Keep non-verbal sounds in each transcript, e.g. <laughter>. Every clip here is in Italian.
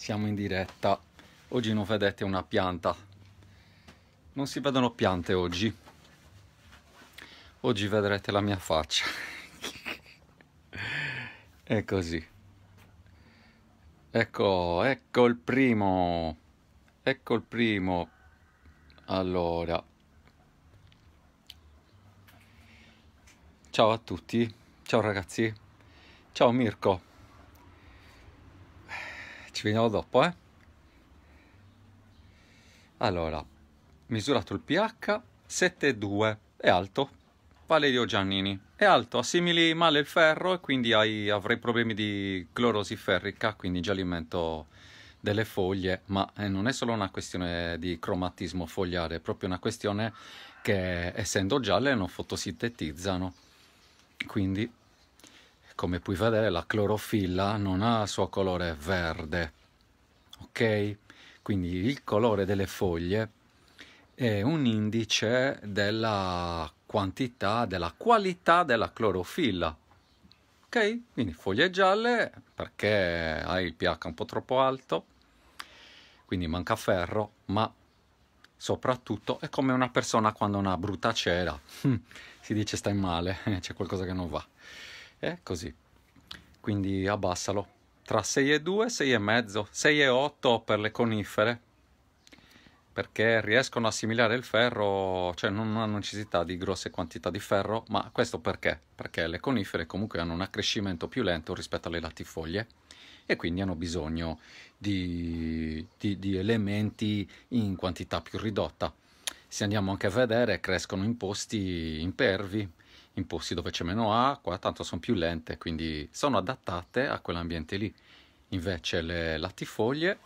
siamo in diretta. Oggi non vedete una pianta. Non si vedono piante oggi. Oggi vedrete la mia faccia. <laughs> È così. Ecco, ecco il primo. Ecco il primo. Allora. Ciao a tutti. Ciao ragazzi. Ciao Mirko ci vediamo dopo eh allora misurato il pH 7,2 è alto Valerio Giannini è alto assimili male il ferro e quindi hai, avrei problemi di clorosi ferrica quindi già l'alimento delle foglie ma eh, non è solo una questione di cromatismo fogliare è proprio una questione che essendo gialle non fotosintetizzano quindi come puoi vedere la clorofilla non ha il suo colore verde, ok? Quindi il colore delle foglie è un indice della quantità, della qualità della clorofilla. Ok? Quindi foglie gialle perché hai il pH un po' troppo alto, quindi manca ferro, ma soprattutto è come una persona quando ha una brutta cera. <laughs> si dice stai male, <laughs> c'è qualcosa che non va è così quindi abbassalo tra 6,2 6,5 6,8 per le conifere perché riescono a assimilare il ferro cioè non hanno necessità di grosse quantità di ferro ma questo perché? perché le conifere comunque hanno un accrescimento più lento rispetto alle latifoglie e quindi hanno bisogno di, di, di elementi in quantità più ridotta se andiamo anche a vedere crescono in posti impervi in posti dove c'è meno acqua, tanto sono più lente, quindi sono adattate a quell'ambiente lì. Invece le latifoglie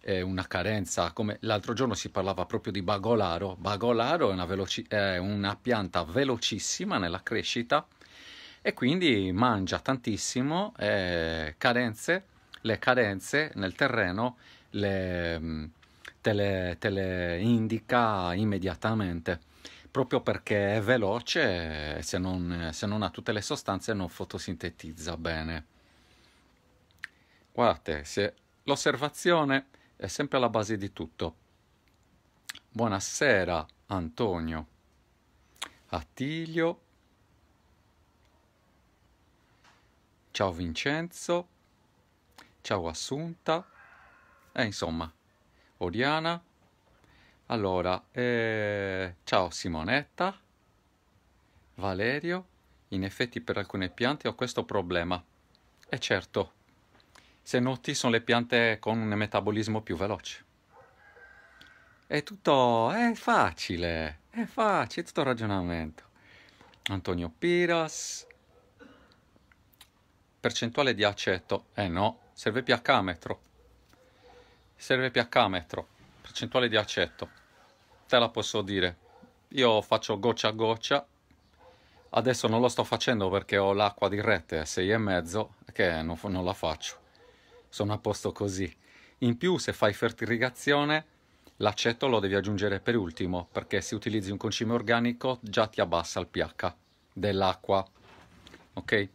è una carenza, come l'altro giorno si parlava proprio di bagolaro, bagolaro è una, veloci- è una pianta velocissima nella crescita e quindi mangia tantissimo, e carenze, le carenze nel terreno le, mm, te, le, te le indica immediatamente proprio perché è veloce, eh, se non, eh, se non ha tutte le sostanze non fotosintetizza bene. Guardate, se l'osservazione è sempre alla base di tutto. Buonasera Antonio, Attilio, ciao Vincenzo, ciao Assunta, e eh, insomma, Oriana, allora, eh, ciao Simonetta, Valerio, in effetti per alcune piante ho questo problema. E certo, se noti sono le piante con un metabolismo più veloce. È tutto, è facile, è facile, è tutto ragionamento. Antonio Piras, percentuale di aceto, eh no, serve pH metro, serve pH metro percentuale di aceto, te la posso dire. Io faccio goccia a goccia, adesso non lo sto facendo perché ho l'acqua di rete a 6,5 che non, non la faccio. Sono a posto così. In più se fai fertirrigazione l'aceto lo devi aggiungere per ultimo perché se utilizzi un concime organico già ti abbassa il pH dell'acqua. Ok? E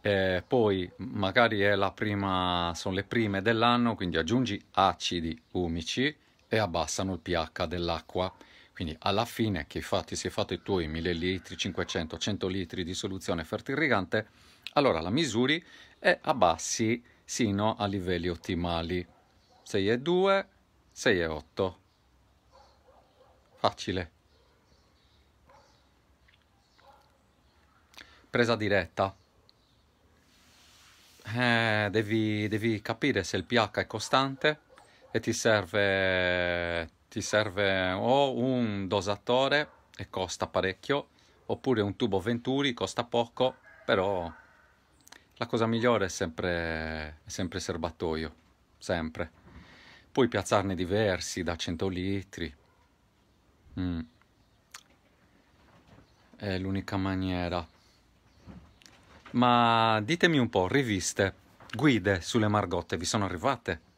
eh, poi magari prima, sono le prime dell'anno, quindi aggiungi acidi umici e abbassano il pH dell'acqua. Quindi alla fine che infatti se fate fatto i 1000 litri, 500, 100 litri di soluzione fertirrigante, allora la misuri e abbassi sino a livelli ottimali. 6,2, 6,8. Facile. Presa diretta. Eh, devi, devi capire se il pH è costante e ti serve, ti serve o un dosatore e costa parecchio, oppure un tubo Venturi, costa poco, però la cosa migliore è sempre, è sempre serbatoio, sempre. Puoi piazzarne diversi da 100 litri. Mm. È l'unica maniera. Ma ditemi un po', riviste, guide sulle margotte vi sono arrivate?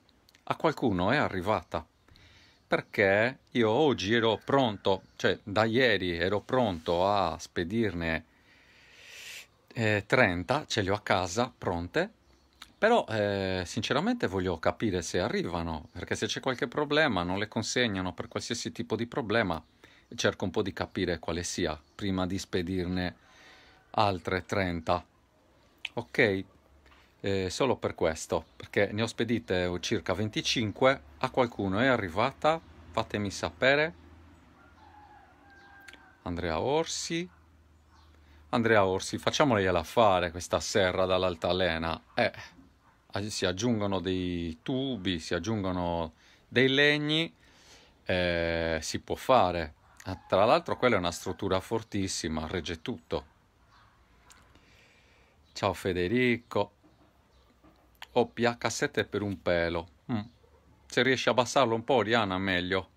a qualcuno è arrivata perché io oggi ero pronto, cioè da ieri ero pronto a spedirne eh, 30, ce le ho a casa pronte, però eh, sinceramente voglio capire se arrivano, perché se c'è qualche problema non le consegnano per qualsiasi tipo di problema, cerco un po' di capire quale sia prima di spedirne altre 30. Ok? eh, solo per questo, perché ne ho spedite eh, circa 25, a qualcuno è arrivata, fatemi sapere. Andrea Orsi. Andrea Orsi, facciamogliela fare questa serra dall'altalena. Eh, eh si aggiungono dei tubi, si aggiungono dei legni, eh, si può fare. Ah, tra l'altro quella è una struttura fortissima, regge tutto. Ciao Federico o PH7 per un pelo. Mm. Se riesci a abbassarlo un po', Oriana, meglio.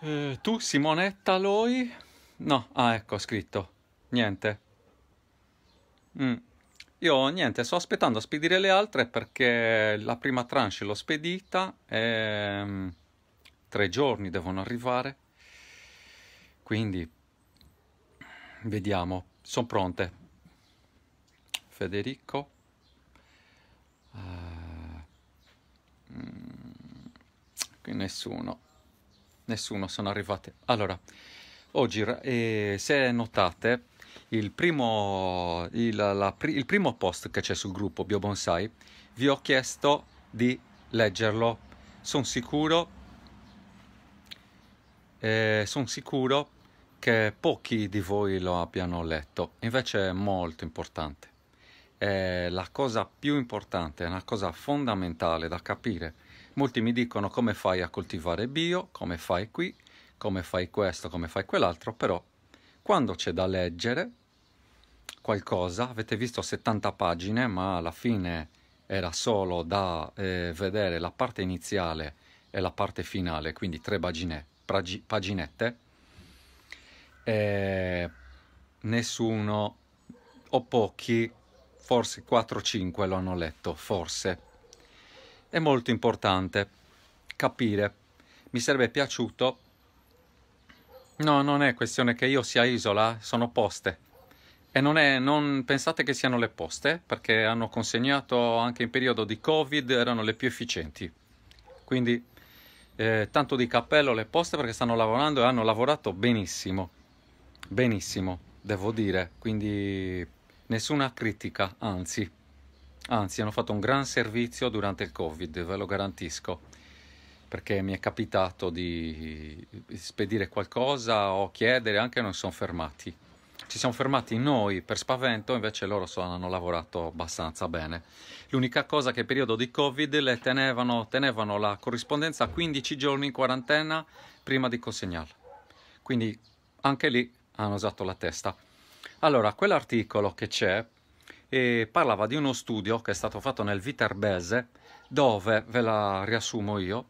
Eh, tu, Simonetta, Loi? No, ah, ecco, scritto. Niente. Mm. Io, niente, sto aspettando a spedire le altre perché la prima tranche l'ho spedita e... Mm, tre giorni devono arrivare. Quindi, vediamo. Sono pronte. Federico, uh, qui nessuno, nessuno sono arrivati. Allora, oggi eh, se notate il primo, il, la, il primo post che c'è sul gruppo BioBonsai, vi ho chiesto di leggerlo, sono sicuro eh, sono sicuro che pochi di voi lo abbiano letto, invece è molto importante eh, la cosa più importante, una cosa fondamentale da capire. Molti mi dicono come fai a coltivare bio, come fai qui, come fai questo, come fai quell'altro, però quando c'è da leggere qualcosa, avete visto 70 pagine, ma alla fine era solo da eh, vedere la parte iniziale e la parte finale, quindi tre pagine, pragi, paginette, e eh, nessuno o pochi forse 4-5 lo hanno letto, forse. È molto importante capire. Mi sarebbe piaciuto... No, non è questione che io sia isola, sono poste. E non, è, non pensate che siano le poste, perché hanno consegnato anche in periodo di Covid, erano le più efficienti. Quindi eh, tanto di cappello le poste perché stanno lavorando e hanno lavorato benissimo, benissimo, devo dire. Quindi nessuna critica, anzi. Anzi, hanno fatto un gran servizio durante il Covid, ve lo garantisco, perché mi è capitato di spedire qualcosa o chiedere, anche non sono fermati. Ci siamo fermati noi per spavento, invece loro sono, hanno lavorato abbastanza bene. L'unica cosa che nel periodo di Covid le tenevano, tenevano la corrispondenza 15 giorni in quarantena prima di consegnarla. Quindi anche lì hanno usato la testa. Allora, quell'articolo che c'è eh, parlava di uno studio che è stato fatto nel Viterbese, dove, ve la riassumo io,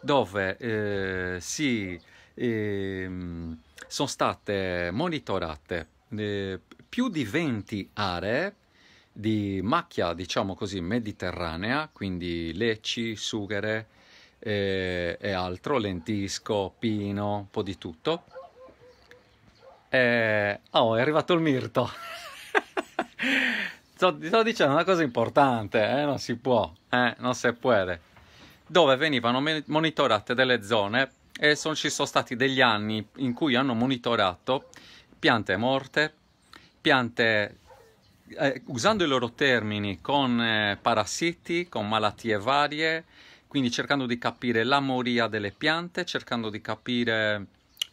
dove eh, si, eh, sono state monitorate eh, più di 20 aree di macchia, diciamo così, mediterranea, quindi lecci, sughere eh, e altro, lentisco, pino, un po' di tutto, eh, oh, è arrivato il Mirto. <laughs> sto, sto, dicendo una cosa importante, eh? non si può, eh? non si può. Dove venivano monitorate delle zone e son, ci sono stati degli anni in cui hanno monitorato piante morte, piante eh, usando i loro termini con eh, parassiti, con malattie varie, quindi cercando di capire la moria delle piante, cercando di capire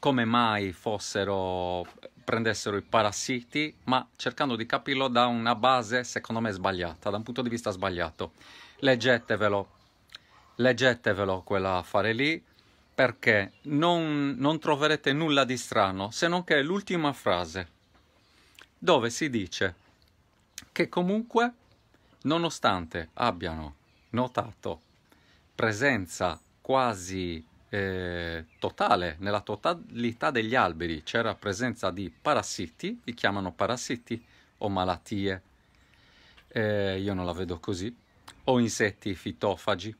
come mai fossero, prendessero i parassiti, ma cercando di capirlo da una base, secondo me, sbagliata, da un punto di vista sbagliato. Leggetevelo, leggetevelo quell'affare lì, perché non, non troverete nulla di strano, se non che l'ultima frase, dove si dice che comunque, nonostante abbiano notato presenza quasi eh, totale, nella totalità degli alberi c'era presenza di parassiti, li chiamano parassiti o malattie, eh, io non la vedo così, o insetti fitofagi.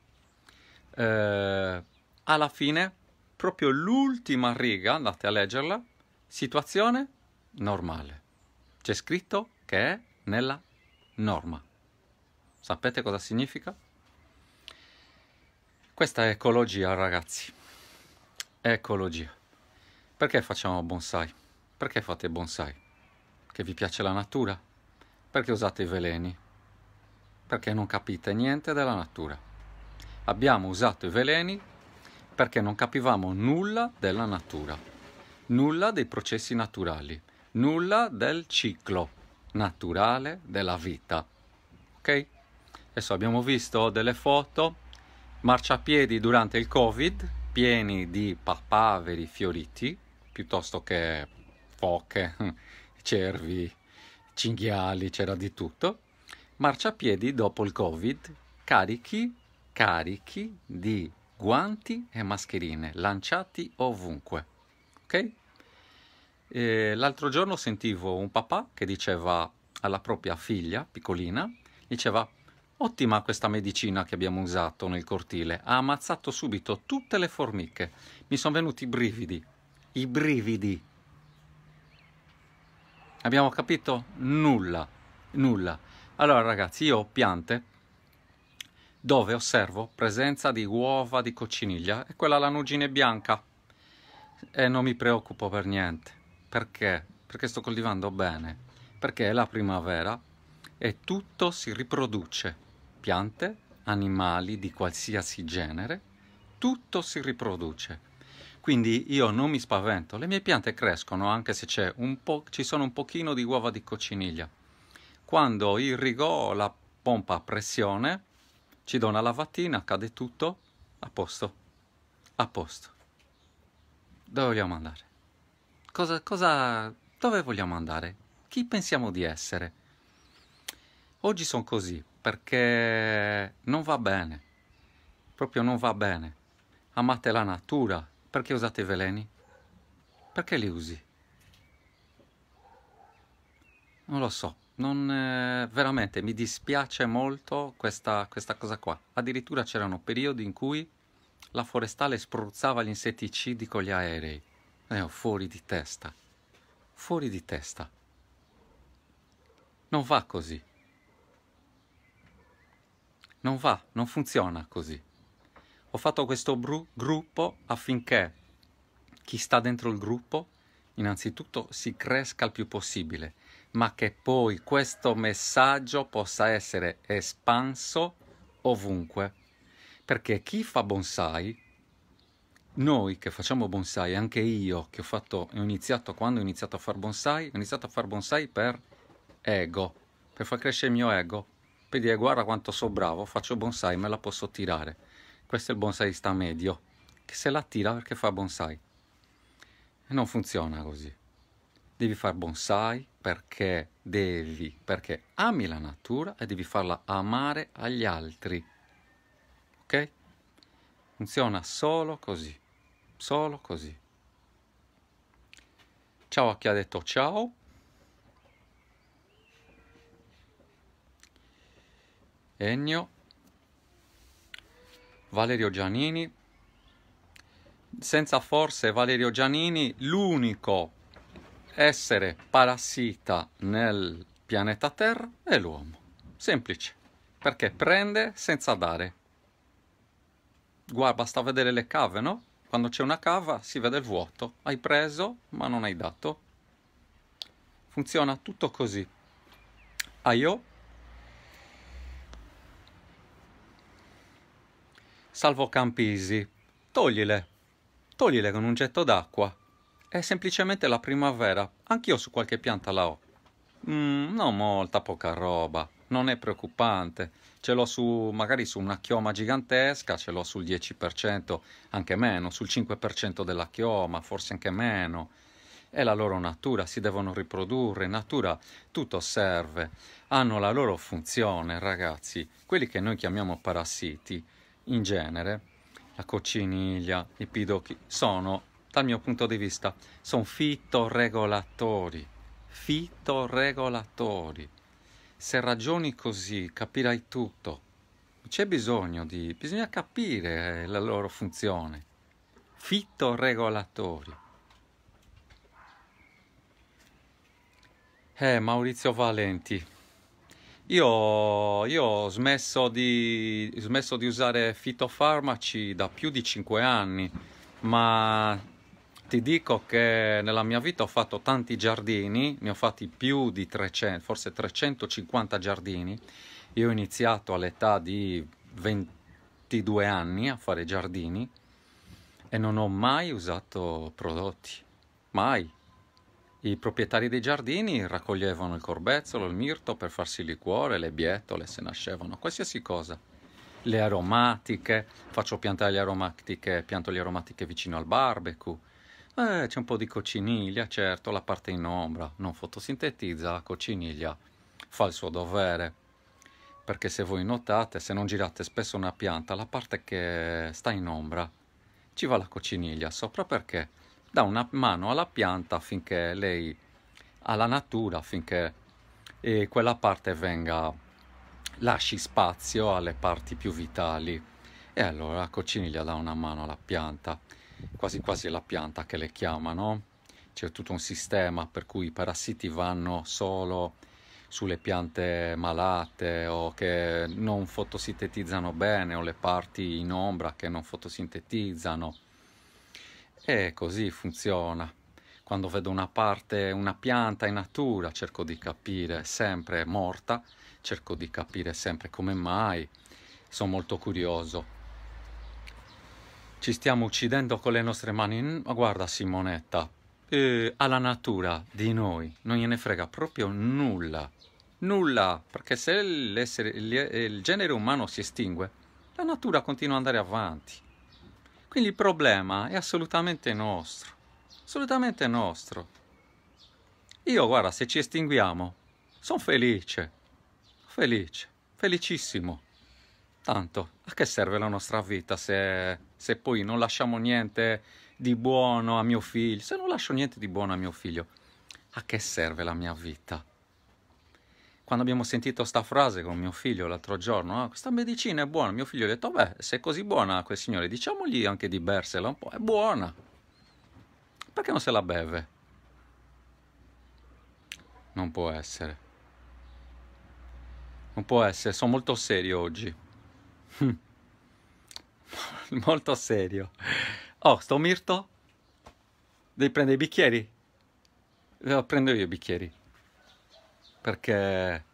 Eh, alla fine, proprio l'ultima riga, andate a leggerla, situazione normale. C'è scritto che è nella norma. Sapete cosa significa? Questa è ecologia, ragazzi. Ecologia. Perché facciamo bonsai? Perché fate bonsai? Che vi piace la natura? Perché usate i veleni? Perché non capite niente della natura. Abbiamo usato i veleni perché non capivamo nulla della natura, nulla dei processi naturali, nulla del ciclo naturale della vita. Ok? Adesso abbiamo visto delle foto marciapiedi durante il Covid pieni di papaveri fioriti piuttosto che foche, <laughs> cervi, cinghiali, c'era di tutto. Marciapiedi dopo il Covid carichi, carichi di guanti e mascherine lanciati ovunque. Ok? E l'altro giorno sentivo un papà che diceva alla propria figlia piccolina, diceva Ottima questa medicina che abbiamo usato nel cortile, ha ammazzato subito tutte le formiche. Mi sono venuti i brividi, i brividi. Abbiamo capito? Nulla, nulla. Allora ragazzi, io ho piante dove osservo presenza di uova di cocciniglia e quella lanugine bianca e non mi preoccupo per niente. Perché? Perché sto coltivando bene, perché è la primavera e tutto si riproduce piante, animali di qualsiasi genere, tutto si riproduce. Quindi io non mi spavento, le mie piante crescono anche se ci sono un pochino di uova di cocciniglia. Quando irrigo la pompa a pressione, ci do una lavatina, cade tutto, a posto, a posto. Dove vogliamo andare? Cosa, cosa, dove vogliamo andare? Chi pensiamo di essere? Oggi sono così, perché non va bene, proprio non va bene. Amate la natura, perché usate i veleni? Perché li usi? Non lo so, non, eh, veramente mi dispiace molto questa, questa cosa qua. Addirittura c'erano periodi in cui la forestale spruzzava gli insetticidi con gli aerei. Eh, oh, fuori di testa, fuori di testa. Non va così. Non va, non funziona così. Ho fatto questo bru- gruppo affinché chi sta dentro il gruppo innanzitutto si cresca il più possibile, ma che poi questo messaggio possa essere espanso ovunque. Perché chi fa bonsai, noi che facciamo bonsai, anche io che ho fatto, ho iniziato quando ho iniziato a fare bonsai, ho iniziato a fare bonsai per ego, per far crescere il mio ego, e dire guarda quanto so bravo, faccio bonsai, me la posso tirare. Questo è il bonsaista medio, che se la tira perché fa bonsai. E non funziona così. Devi fare bonsai perché devi, perché ami la natura e devi farla amare agli altri. Ok? Funziona solo così, solo così. Ciao a chi ha detto ciao. Ennio, Valerio Giannini, senza forse Valerio Giannini l'unico essere parassita nel pianeta Terra è l'uomo. Semplice, perché prende senza dare. Guarda, basta vedere le cave, no? Quando c'è una cava si vede il vuoto. Hai preso, ma non hai dato. Funziona tutto così. Aio ah, Salvo Campisi. Toglile. Toglile con un getto d'acqua. È semplicemente la primavera. Anch'io su qualche pianta la ho. Mm, non molta, poca roba. Non è preoccupante. Ce l'ho su, magari su una chioma gigantesca, ce l'ho sul 10%, anche meno, sul 5% della chioma, forse anche meno. È la loro natura, si devono riprodurre, in natura tutto serve. Hanno la loro funzione, ragazzi. Quelli che noi chiamiamo parassiti in genere, la cocciniglia, i pidocchi, sono, dal mio punto di vista, sono fitoregolatori. Fitoregolatori. Se ragioni così capirai tutto. C'è bisogno di... bisogna capire eh, la loro funzione. Fitoregolatori. Eh, Maurizio Valenti, io, io, ho smesso di, smesso di, usare fitofarmaci da più di 5 anni, ma ti dico che nella mia vita ho fatto tanti giardini, ne ho fatti più di 300, forse 350 giardini. Io ho iniziato all'età di 22 anni a fare giardini e non ho mai usato prodotti, mai. I proprietari dei giardini raccoglievano il corbezzolo, il mirto per farsi liquore, le bietole se nascevano, qualsiasi cosa. Le aromatiche, faccio piantare le aromatiche, pianto le aromatiche vicino al barbecue. Eh, c'è un po' di cociniglia, certo, la parte in ombra, non fotosintetizza, la cociniglia fa il suo dovere perché se voi notate, se non girate spesso una pianta, la parte che sta in ombra ci va la cociniglia sopra perché dà una mano alla pianta affinché lei, alla natura, affinché eh, quella parte venga, lasci spazio alle parti più vitali. E allora la cocciniglia dà una mano alla pianta, quasi quasi la pianta che le chiamano. C'è tutto un sistema per cui i parassiti vanno solo sulle piante malate o che non fotosintetizzano bene o le parti in ombra che non fotosintetizzano e così funziona. Quando vedo una parte, una pianta in natura, cerco di capire sempre morta, cerco di capire sempre come mai. Sono molto curioso. Ci stiamo uccidendo con le nostre mani. Ma guarda Simonetta, eh, alla natura di noi non gliene frega proprio nulla. Nulla, perché se il genere umano si estingue, la natura continua ad andare avanti quindi il problema è assolutamente nostro, assolutamente nostro. Io, guarda, se ci estinguiamo, sono felice, felice, felicissimo. Tanto, a che serve la nostra vita se, se poi non lasciamo niente di buono a mio figlio? Se non lascio niente di buono a mio figlio, a che serve la mia vita? quando abbiamo sentito questa frase con mio figlio l'altro giorno, ah, questa medicina è buona, mio figlio ha detto, beh, se è così buona quel signore, diciamogli anche di bersela un po', è buona. Perché non se la beve? Non può essere. Non può essere, sono molto serio oggi. <laughs> molto serio. Oh, sto Mirto? Devi prendere i bicchieri? Prendo io i bicchieri perché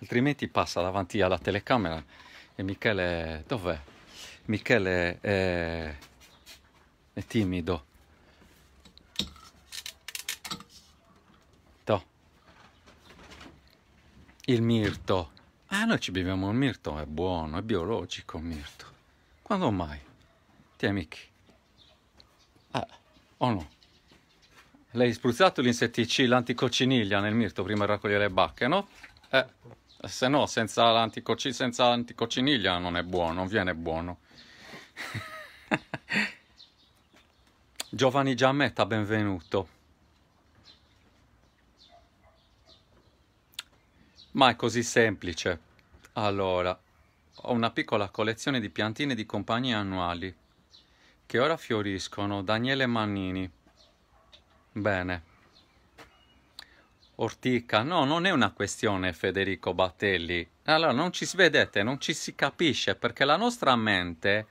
altrimenti passa davanti alla telecamera e Michele dov'è? Michele è, è timido. To. Il mirto. Ah, noi ci beviamo il mirto, è buono, è biologico il mirto. Quando mai? Ti amici? Ah, o no? Lei ha spruzzato l'insetticida, l'anticocciniglia nel mirto prima di raccogliere le bacche, no? Eh, se no, senza, l'anticoci, l'anticocciniglia non è buono, non viene buono. <laughs> Giovanni Giammetta, benvenuto. Ma è così semplice. Allora, ho una piccola collezione di piantine di compagnie annuali che ora fioriscono. Daniele Mannini. Bene. Ortica, no, non è una questione Federico Battelli. Allora, non ci si vedete, non ci si capisce perché la nostra mente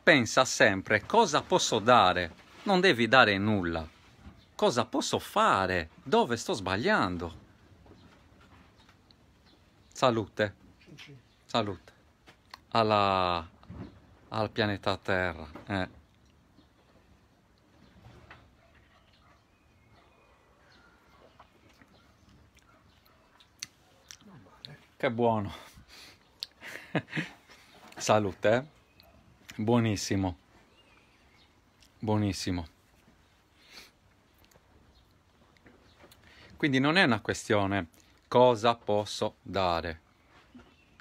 pensa sempre cosa posso dare, non devi dare nulla. Cosa posso fare? Dove sto sbagliando? Salute. Salute. Alla... al pianeta Terra. Eh. Che buono. Salute, eh. Buonissimo. Buonissimo. Quindi non è una questione cosa posso dare.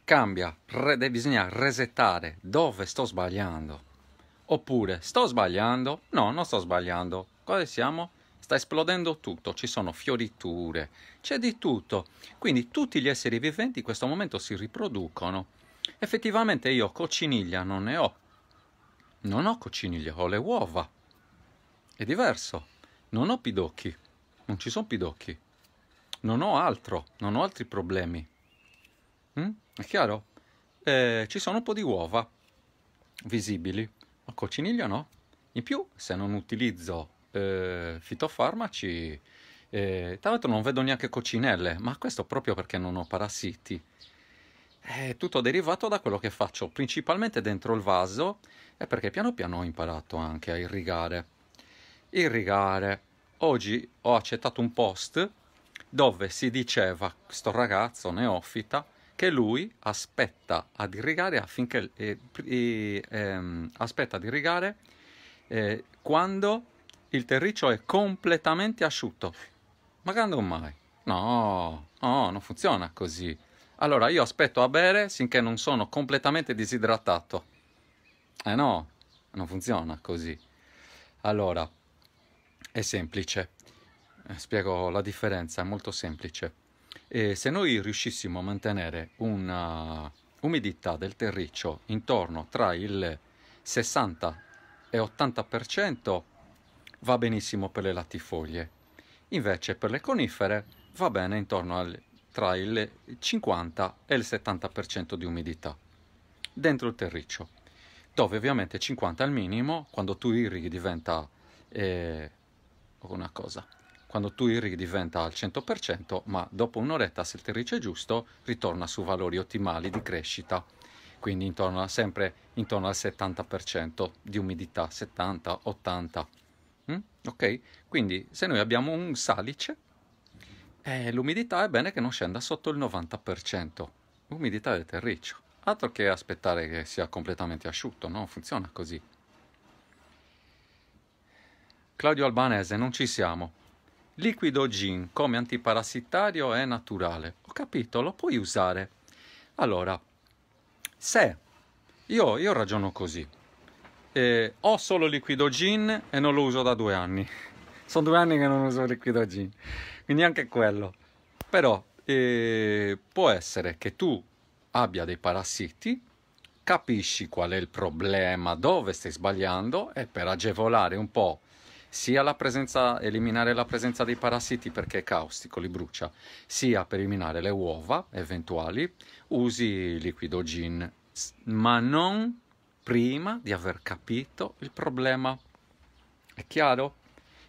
Cambia, re, bisogna resettare dove sto sbagliando. Oppure sto sbagliando? No, non sto sbagliando. Cosa siamo? sta esplodendo tutto, ci sono fioriture, c'è di tutto. Quindi tutti gli esseri viventi in questo momento si riproducono. Effettivamente io cocciniglia non ne ho. Non ho cocciniglia, ho le uova. È diverso. Non ho pidocchi. Non ci sono pidocchi. Non ho altro, non ho altri problemi. Mm? È chiaro? Eh, ci sono un po' di uova visibili. ma cocciniglia no. In più, se non utilizzo eh, fitofarmaci, eh, tra l'altro non vedo neanche coccinelle, ma questo proprio perché non ho parassiti. È tutto derivato da quello che faccio, principalmente dentro il vaso, e perché piano piano ho imparato anche a irrigare. Irrigare. Oggi ho accettato un post dove si diceva, questo ragazzo neofita, che lui aspetta ad irrigare affinché eh, eh, ehm, aspetta ad irrigare eh, quando il terriccio è completamente asciutto. Ma quando mai? No, no, non funziona così. Allora io aspetto a bere finché non sono completamente disidratato. Eh no, non funziona così. Allora, è semplice. Eh, spiego la differenza, è molto semplice. E se noi riuscissimo a mantenere una umidità del terriccio intorno tra il 60 e 80%, va benissimo per le latifoglie, invece per le conifere va bene intorno al, tra il 50 e il 70% di umidità dentro il terriccio, dove ovviamente 50 è il minimo, quando tu irrighi diventa eh, una cosa, quando tu irrighi diventa al 100%, ma dopo un'oretta se il terriccio è giusto ritorna su valori ottimali di crescita, quindi intorno a, sempre intorno al 70% di umidità, 70-80%. Mm? Ok? Quindi se noi abbiamo un salice, eh, l'umidità è bene che non scenda sotto il 90%, l'umidità del terriccio. Altro che aspettare che sia completamente asciutto, non funziona così. Claudio Albanese, non ci siamo. Liquido gin come antiparassitario è naturale. Ho capito, lo puoi usare. Allora, se io, io ragiono così, eh, ho solo liquido gin e non lo uso da due anni. <laughs> Sono due anni che non uso liquido gin, quindi anche quello. Però eh, può essere che tu abbia dei parassiti, capisci qual è il problema, dove stai sbagliando e per agevolare un po' sia la presenza, eliminare la presenza dei parassiti perché è caustico, li brucia, sia per eliminare le uova eventuali, usi liquido gin, ma non prima di aver capito il problema. È chiaro?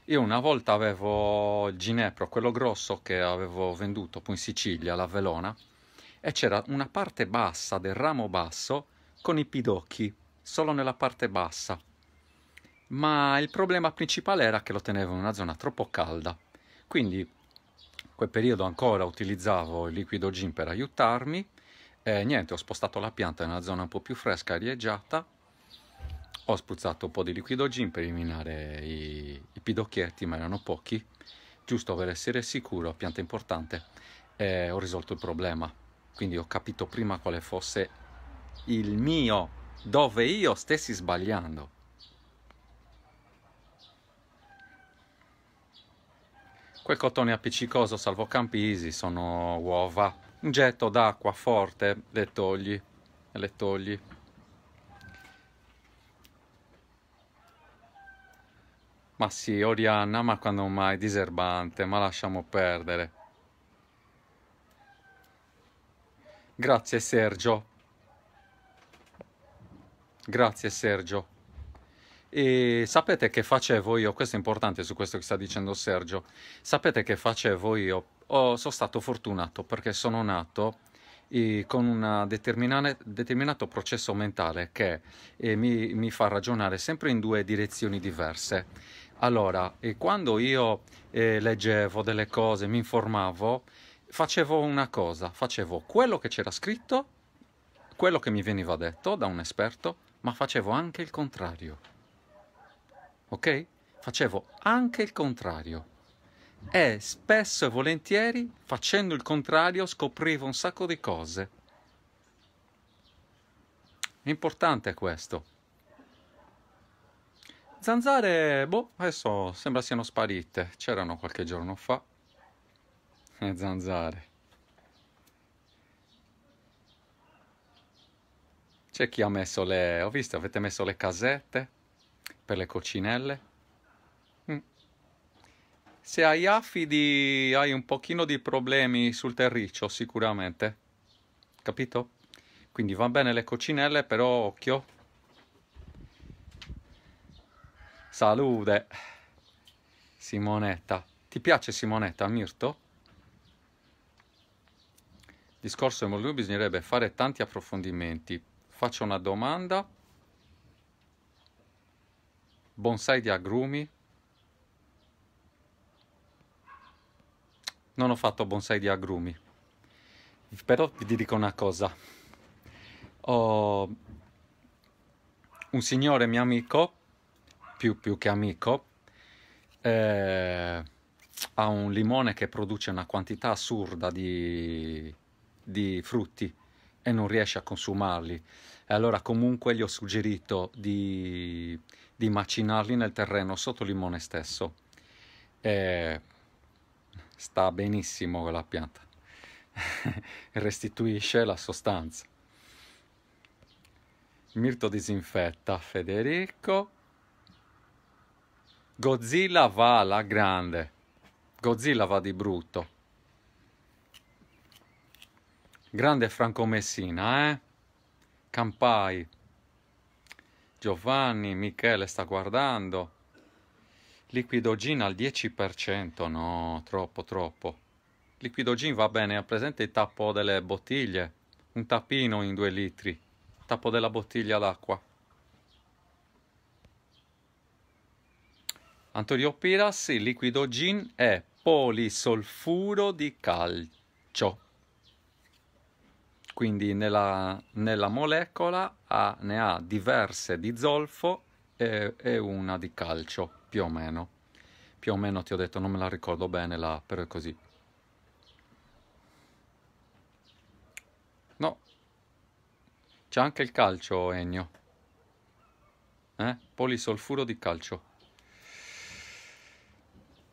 Io una volta avevo il ginepro, quello grosso che avevo venduto poi in Sicilia, la Velona, e c'era una parte bassa del ramo basso con i pidocchi, solo nella parte bassa. Ma il problema principale era che lo tenevo in una zona troppo calda. Quindi, in quel periodo ancora utilizzavo il liquido gin per aiutarmi, e eh, niente, ho spostato la pianta in una zona un po' più fresca, arieggiata, ho spruzzato un po' di liquido gin per eliminare i, i pidocchietti, ma erano pochi, giusto per essere sicuro, pianta importante, e eh, ho risolto il problema. Quindi ho capito prima quale fosse il mio, dove io stessi sbagliando. Quel cotone appiccicoso salvo campisi sono uova un getto d'acqua forte le togli, le togli. Ma sì, Orianna, ma quando mai diserbante, ma lasciamo perdere. Grazie Sergio. Grazie Sergio. E sapete che facevo io, questo è importante su questo che sta dicendo Sergio, sapete che facevo io oh, sono stato fortunato perché sono nato eh, con un determinato processo mentale che eh, mi, mi, fa ragionare sempre in due direzioni diverse. Allora, eh, quando io eh, leggevo delle cose, mi informavo, facevo una cosa, facevo quello che c'era scritto, quello che mi veniva detto da un esperto, ma facevo anche il contrario. Ok? Facevo anche il contrario e spesso e volentieri, facendo il contrario, scopriva un sacco di cose. È importante questo. Zanzare, boh, adesso sembra siano sparite. C'erano qualche giorno fa. Le eh, zanzare. C'è chi ha messo le... Ho visto, avete messo le casette per le coccinelle. Se hai affidi hai un pochino di problemi sul terriccio sicuramente, capito? Quindi va bene le coccinelle però occhio. Salute Simonetta. Ti piace Simonetta Mirto? discorso di molto bisognerebbe fare tanti approfondimenti. Faccio una domanda. Bonsai di agrumi, non ho fatto bonsai di agrumi, però vi dico una cosa. Oh, un signore mio amico, più, più che amico, eh, ha un limone che produce una quantità assurda di, di frutti e non riesce a consumarli. E allora comunque gli ho suggerito di, di macinarli nel terreno sotto il limone stesso. Eh, sta benissimo con la pianta, <laughs> restituisce la sostanza. Mirto disinfetta Federico. Godzilla va alla grande. Godzilla va di brutto. Grande Franco Messina, eh? Campai. Giovanni, Michele sta guardando. Liquido Liquidogin al 10%, no, troppo, troppo. Liquido Liquidogin va bene, ha presente il tappo delle bottiglie? Un tappino in due litri, tappo della bottiglia d'acqua. Antonio Piras, il liquidogin è polisolfuro di calcio. Quindi nella, nella molecola ha, ne ha diverse di zolfo e, e una di calcio più o meno. Più o meno ti ho detto, non me la ricordo bene là, però è così. No. C'è anche il calcio, Ennio. Eh? Polisolfuro di calcio.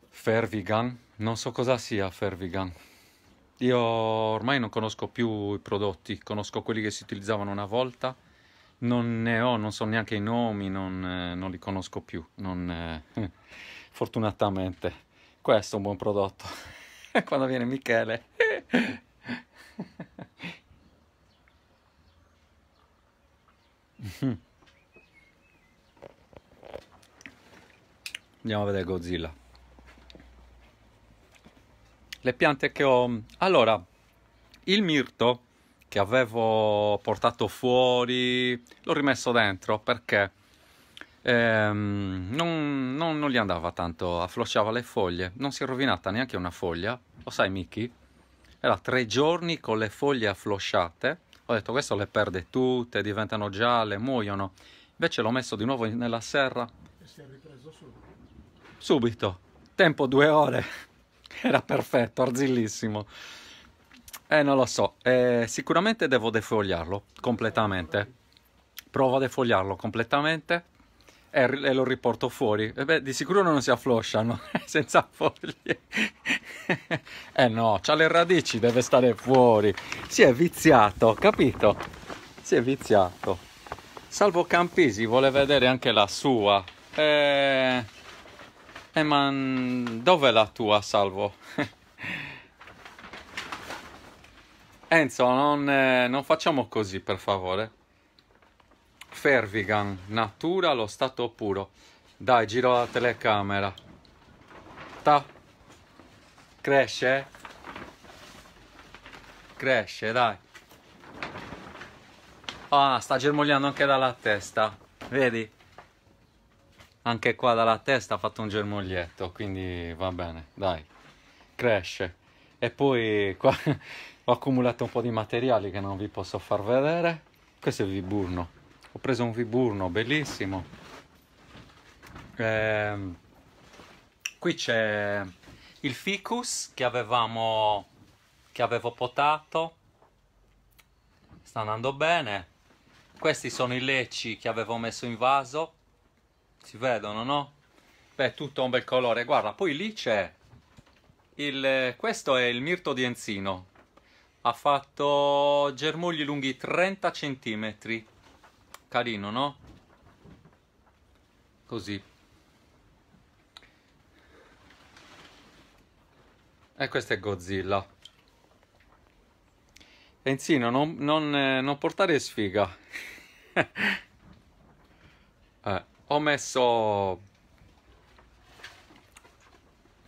Fervigan. Non so cosa sia Fervigan. Io ormai non conosco più i prodotti, conosco quelli che si utilizzavano una volta non ne ho, non so neanche i nomi, non, eh, non li conosco più, non, eh, <laughs> fortunatamente. Questo è un buon prodotto. <laughs> Quando viene Michele. <laughs> Andiamo a vedere Godzilla. Le piante che ho... Allora, il mirto che avevo portato fuori l'ho rimesso dentro perché ehm, non, non, non gli andava tanto, afflosciava le foglie, non si è rovinata neanche una foglia, lo sai Miki? Era tre giorni con le foglie afflosciate, ho detto questo le perde tutte, diventano gialle, muoiono, invece l'ho messo di nuovo nella serra. E si è ripreso subito? Subito, tempo due ore, <laughs> era perfetto, arzillissimo. Eh, non lo so, eh, sicuramente devo defogliarlo completamente. Provo a defogliarlo completamente e, e lo riporto fuori. E eh, beh, di sicuro non si afflosciano <laughs> senza foglie. <laughs> eh no, c'ha le radici, deve stare fuori. Si è viziato, capito? Si è viziato. Salvo Campisi vuole vedere anche la sua. Eh, eh ma dov'è la tua, Salvo? <laughs> Enzo, non, eh, non facciamo così, per favore. Fervigan, natura lo stato puro. Dai, giro la telecamera. Ta. Cresce? Cresce, dai. Ah, sta germogliando anche dalla testa. Vedi? Anche qua dalla testa ha fatto un germoglietto, quindi va bene, dai. Cresce. E poi qua ho accumulato un po' di materiali che non vi posso far vedere questo è il viburno ho preso un viburno bellissimo eh, qui c'è il ficus che avevamo che avevo potato sta andando bene questi sono i lecci che avevo messo in vaso si vedono no? beh tutto un bel colore guarda poi lì c'è il questo è il mirto di enzino ha fatto germogli lunghi 30 cm. Carino, no? Così. E questo è Godzilla. Enzino, non, non, eh, non portare sfiga. <laughs> eh, ho messo...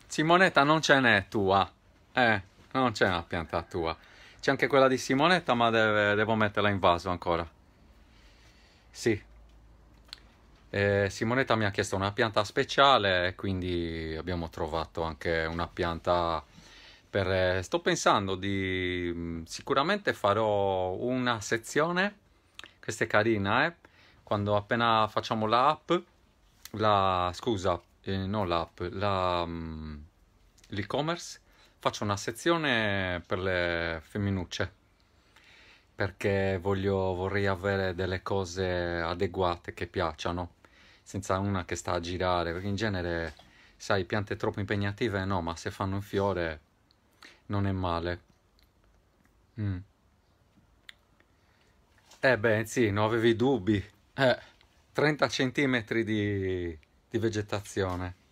Simonetta, non ce n'è tua. Eh, non c'è una pianta tua. C'è anche quella di Simonetta, ma deve, devo metterla in vaso ancora. Sì. Eh, Simonetta mi ha chiesto una pianta speciale, quindi abbiamo trovato anche una pianta per... Eh, sto pensando di... Mm, sicuramente farò una sezione, questa è carina, eh? Quando appena facciamo la app, la... scusa, eh, non l'app, la... Mm, l'e-commerce, faccio una sezione per le femminucce perché voglio, vorrei avere delle cose adeguate che piacciono senza una che sta a girare perché in genere sai piante troppo impegnative no ma se fanno un fiore non è male mm. eh beh sì non avevi dubbi eh, 30 centimetri di, di vegetazione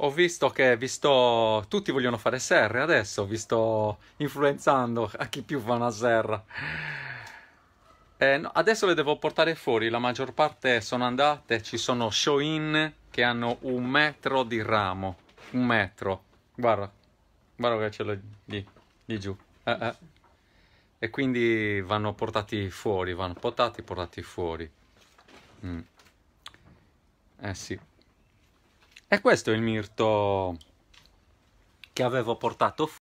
ho visto che vi sto... tutti vogliono fare serre adesso, vi sto influenzando a chi più fa una serra. Eh, no, adesso le devo portare fuori, la maggior parte sono andate, ci sono show-in che hanno un metro di ramo, un metro, guarda, guarda che ce l'ho lì, lì giù. Eh, eh. E quindi vanno portati fuori, vanno portati, portati fuori. Mm. Eh sì. E questo è il mirto che avevo portato fuori.